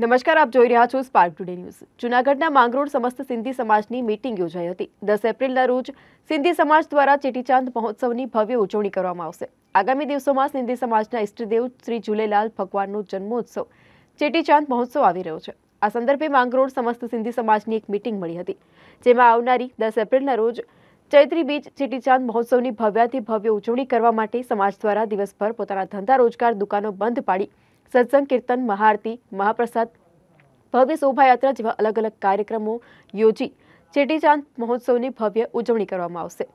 નમસ્કાર આપ જોઈ રહ્યા છો સ્પાર્ક ટુડે ન્યૂઝ જુનાગઢના માંગરોડ સમસ્ત સિંધિ સમાજની મીટિંગ યોજાય હતી 10 એપ્રિલના રોજ સિંધિ સમાજ દ્વારા ચેટિચાંદ પર્વ મહોત્સવની ભવ્ય ઉજવણી કરવામાં આવશે આગામી દિવસોમાં સિંધિ સમાજના હસ્તીદેવ શ્રી જુલેલાલ ભગવાનનો જન્મદિવસ ચેટિચાંદ મહોત્સવ આવી રહ્યો છે આ સંદર્ભે માંગરોડ સમસ્ત સિંધિ સમાજની એક મીટિંગ મળી હતી જેમાં આવનારી 10 એપ્રિલના રોજ ચૈત્રી બીજ ચેટિચાંદ મહોત્સવની ભવ્યથી ભવ્ય ઉજવણી કરવા માટે સમાજ દ્વારા દિવસભર પોતાનો ધંધા રોજગાર દુકાનો બંધ પાડી સત્સંગ કીર્તન મહાઆરતી મહાપ્રસાદ ભવ્ય શોભાયાત્રા જેવા અલગ અલગ કાર્યક્રમો યોજી ચેટીચાંદ મહોત્સવની ભવ્ય ઉજવણી કરવામાં આવશે